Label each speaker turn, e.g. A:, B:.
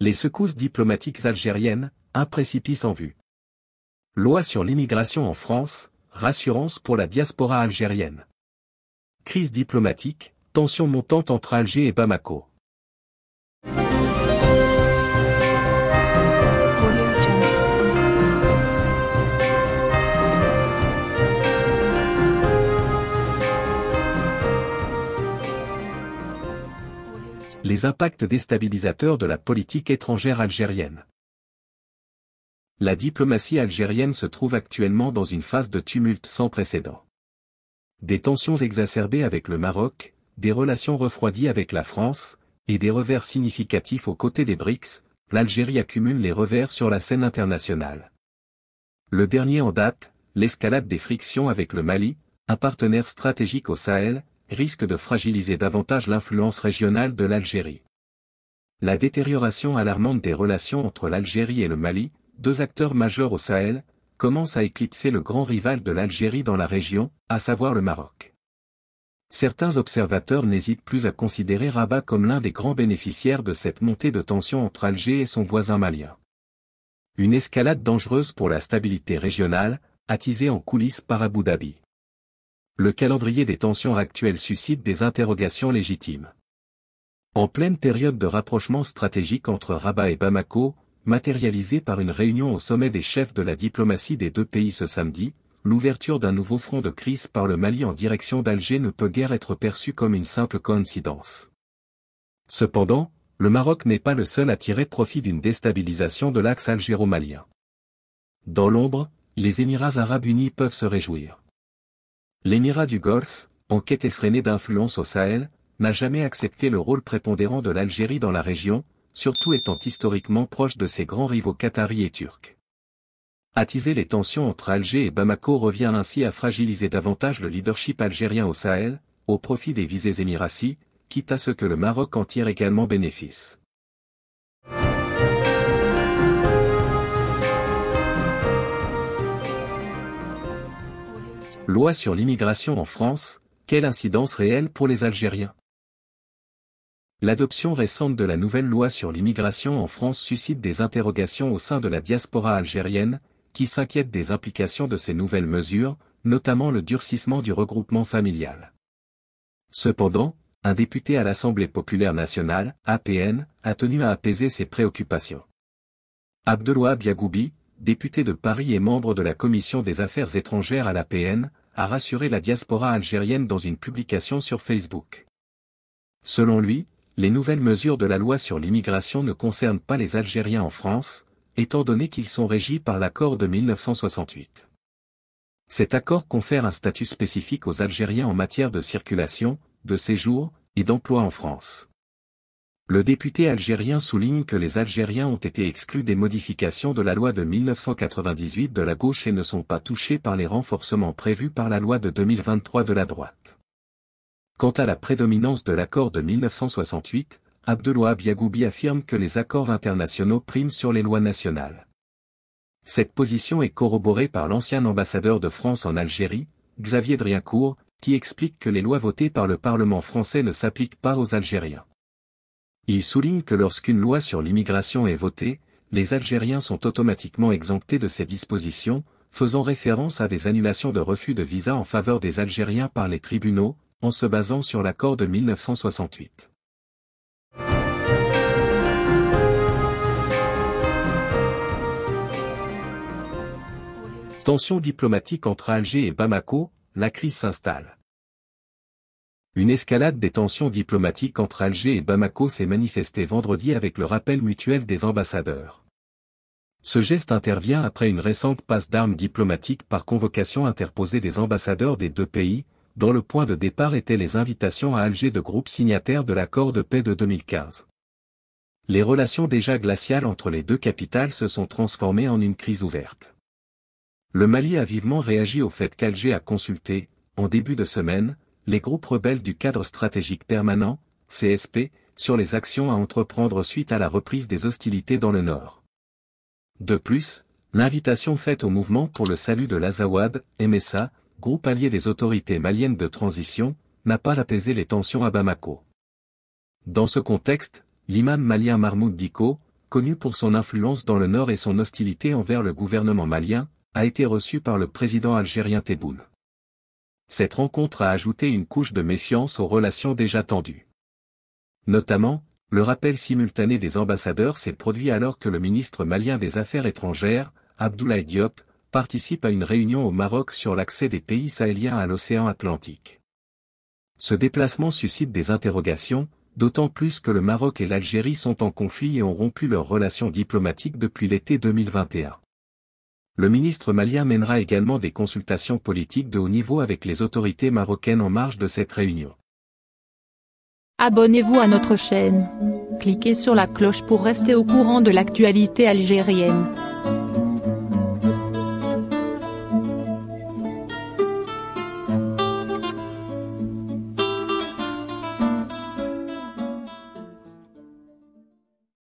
A: Les secousses diplomatiques algériennes, un précipice en vue. Loi sur l'immigration en France, rassurance pour la diaspora algérienne. Crise diplomatique, tension montante entre Alger et Bamako. les impacts déstabilisateurs de la politique étrangère algérienne. La diplomatie algérienne se trouve actuellement dans une phase de tumulte sans précédent. Des tensions exacerbées avec le Maroc, des relations refroidies avec la France, et des revers significatifs aux côtés des BRICS, l'Algérie accumule les revers sur la scène internationale. Le dernier en date, l'escalade des frictions avec le Mali, un partenaire stratégique au Sahel, risque de fragiliser davantage l'influence régionale de l'Algérie. La détérioration alarmante des relations entre l'Algérie et le Mali, deux acteurs majeurs au Sahel, commence à éclipser le grand rival de l'Algérie dans la région, à savoir le Maroc. Certains observateurs n'hésitent plus à considérer Rabat comme l'un des grands bénéficiaires de cette montée de tension entre Alger et son voisin malien. Une escalade dangereuse pour la stabilité régionale, attisée en coulisses par Abu Dhabi le calendrier des tensions actuelles suscite des interrogations légitimes. En pleine période de rapprochement stratégique entre Rabat et Bamako, matérialisé par une réunion au sommet des chefs de la diplomatie des deux pays ce samedi, l'ouverture d'un nouveau front de crise par le Mali en direction d'Alger ne peut guère être perçue comme une simple coïncidence. Cependant, le Maroc n'est pas le seul à tirer profit d'une déstabilisation de l'axe algéro-malien. Dans l'ombre, les Émirats arabes unis peuvent se réjouir. L'émirat du Golfe, en quête effrénée d'influence au Sahel, n'a jamais accepté le rôle prépondérant de l'Algérie dans la région, surtout étant historiquement proche de ses grands rivaux qataris et turcs. Attiser les tensions entre Alger et Bamako revient ainsi à fragiliser davantage le leadership algérien au Sahel, au profit des visées émiraties, quitte à ce que le Maroc en tire également bénéfice. loi sur l'immigration en France, quelle incidence réelle pour les Algériens L'adoption récente de la nouvelle loi sur l'immigration en France suscite des interrogations au sein de la diaspora algérienne, qui s'inquiète des implications de ces nouvelles mesures, notamment le durcissement du regroupement familial. Cependant, un député à l'Assemblée populaire nationale, APN, a tenu à apaiser ses préoccupations. Abdeloua Biagoubi, député de Paris et membre de la Commission des affaires étrangères à l'APN, a rassuré la diaspora algérienne dans une publication sur Facebook. Selon lui, les nouvelles mesures de la loi sur l'immigration ne concernent pas les Algériens en France, étant donné qu'ils sont régis par l'accord de 1968. Cet accord confère un statut spécifique aux Algériens en matière de circulation, de séjour et d'emploi en France. Le député algérien souligne que les Algériens ont été exclus des modifications de la loi de 1998 de la gauche et ne sont pas touchés par les renforcements prévus par la loi de 2023 de la droite. Quant à la prédominance de l'accord de 1968, Abdeloua Biagoubi affirme que les accords internationaux priment sur les lois nationales. Cette position est corroborée par l'ancien ambassadeur de France en Algérie, Xavier Driancourt, qui explique que les lois votées par le Parlement français ne s'appliquent pas aux Algériens. Il souligne que lorsqu'une loi sur l'immigration est votée, les Algériens sont automatiquement exemptés de ces dispositions, faisant référence à des annulations de refus de visa en faveur des Algériens par les tribunaux, en se basant sur l'accord de 1968. Tension diplomatique entre Alger et Bamako, la crise s'installe. Une escalade des tensions diplomatiques entre Alger et Bamako s'est manifestée vendredi avec le rappel mutuel des ambassadeurs. Ce geste intervient après une récente passe d'armes diplomatiques par convocation interposée des ambassadeurs des deux pays, dont le point de départ étaient les invitations à Alger de groupes signataires de l'accord de paix de 2015. Les relations déjà glaciales entre les deux capitales se sont transformées en une crise ouverte. Le Mali a vivement réagi au fait qu'Alger a consulté, en début de semaine, les groupes rebelles du cadre stratégique permanent, CSP, sur les actions à entreprendre suite à la reprise des hostilités dans le Nord. De plus, l'invitation faite au mouvement pour le salut de l'Azawad, MSA, groupe allié des autorités maliennes de transition, n'a pas apaisé les tensions à Bamako. Dans ce contexte, l'imam malien Mahmoud Diko, connu pour son influence dans le Nord et son hostilité envers le gouvernement malien, a été reçu par le président algérien Tebboune. Cette rencontre a ajouté une couche de méfiance aux relations déjà tendues. Notamment, le rappel simultané des ambassadeurs s'est produit alors que le ministre malien des Affaires étrangères, Abdoulaye Diop, participe à une réunion au Maroc sur l'accès des pays sahéliens à l'océan Atlantique. Ce déplacement suscite des interrogations, d'autant plus que le Maroc et l'Algérie sont en conflit et ont rompu leurs relations diplomatiques depuis l'été 2021 le ministre Malia mènera également des consultations politiques de haut niveau avec les autorités marocaines en marge de cette réunion. Abonnez-vous à notre chaîne. Cliquez sur la cloche pour rester au courant de l'actualité algérienne.